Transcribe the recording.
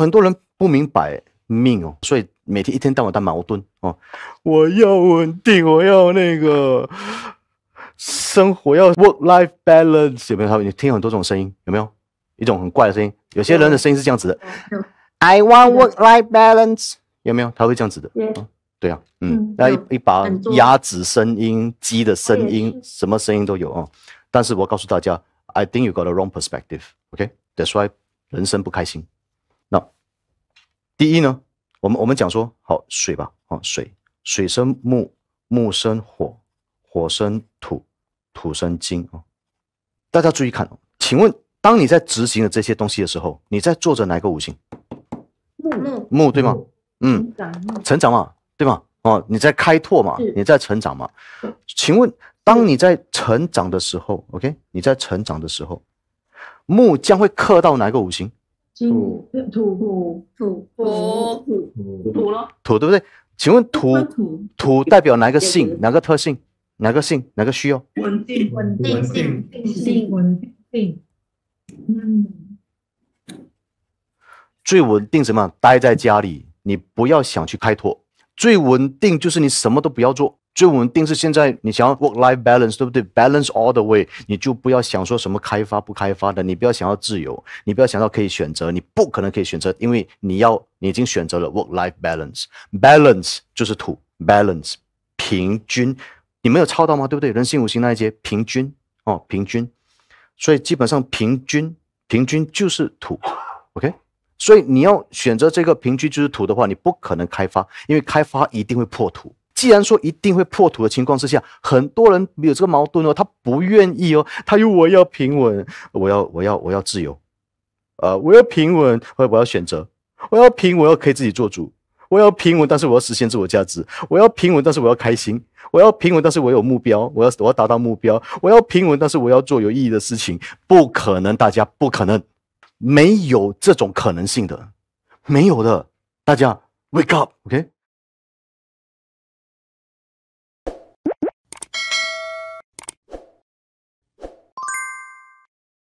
很多人不明白命哦，所以每天一天到晚在矛盾哦。我要稳定，我要那个生活要 work life balance，有没有？你听很多种声音，有没有一种很怪的声音？有些人的声音是这样子的：I want work life balance，有没有？他会这样子的。对啊，嗯，那一一把鸭子声音、鸡的声音，什么声音都有哦。但是我告诉大家，I think you got a wrong perspective，OK？That's why 人生不开心。第一呢，我们我们讲说好水吧，啊水水生木，木生火，火生土，土生金啊。大家注意看，请问当你在执行的这些东西的时候，你在做着哪个五行？木，木对吗？嗯，成长嘛，对吗？哦，你在开拓嘛，你在成长嘛。请问当你在成长的时候，OK，你在成长的时候，木将会克到哪个五行？土土土土土土了土对不对？请问土土代表哪个性？哪个特性？哪个性？哪个需要？稳定稳定性定稳定稳定。嗯，最稳定什么？待在家里，你不要想去开拓。最稳定就是你什么都不要做。最稳定是现在，你想要 work life balance，对不对？balance all the way，你就不要想说什么开发不开发的，你不要想要自由，你不要想到可以选择，你不可能可以选择，因为你要你已经选择了 work life balance。balance 就是土，balance 平均，你没有抄到吗？对不对？人性五行那一节，平均哦，平均，所以基本上平均平均就是土，OK。所以你要选择这个平均就是土的话，你不可能开发，因为开发一定会破土。既然说一定会破土的情况之下，很多人有这个矛盾哦，他不愿意哦，他为我要平稳，我要我要我要自由，啊，我要平稳，我我要选择，我要平稳，要可以自己做主，我要平稳，但是我要实现自我价值，我要平稳，但是我要开心，我要平稳，但是我有目标，我要我要达到目标，我要平稳，但是我要做有意义的事情，不可能，大家不可能没有这种可能性的，没有的，大家 wake up，OK。